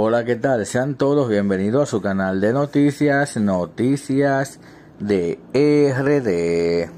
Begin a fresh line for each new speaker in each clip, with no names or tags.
Hola, ¿qué tal? Sean todos bienvenidos a su canal de noticias, noticias de RD.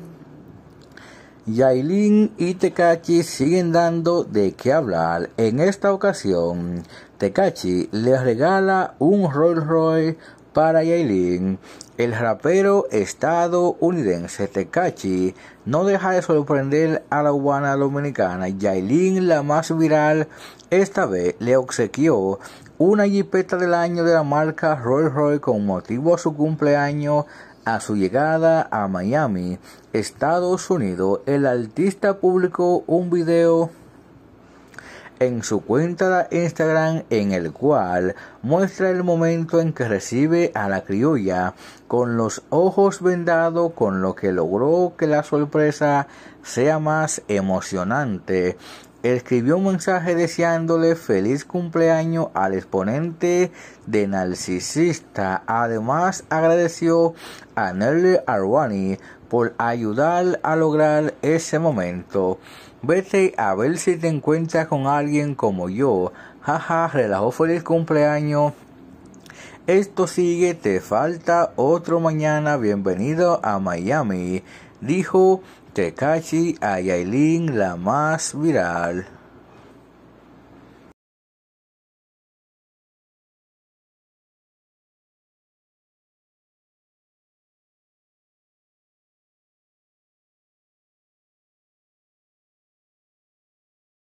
Yailin y Tekachi siguen dando de qué hablar. En esta ocasión, Tekachi les regala un Rolls Royce para Yailin. El rapero estadounidense Tecachi, no deja de sorprender a la guana dominicana. Yailin, la más viral, esta vez le obsequió una jipeta del año de la marca Rolls Royce con motivo a su cumpleaños a su llegada a Miami, Estados Unidos. El artista publicó un video en su cuenta de Instagram en el cual muestra el momento en que recibe a la criolla con los ojos vendados con lo que logró que la sorpresa sea más emocionante escribió un mensaje deseándole feliz cumpleaños al exponente de Narcisista. Además, agradeció a Nelly Arwani por ayudar a lograr ese momento. Vete a ver si te encuentras con alguien como yo. Jaja, relajó feliz cumpleaños. Esto sigue, te falta otro mañana. Bienvenido a Miami dijo Tekachi a la más viral.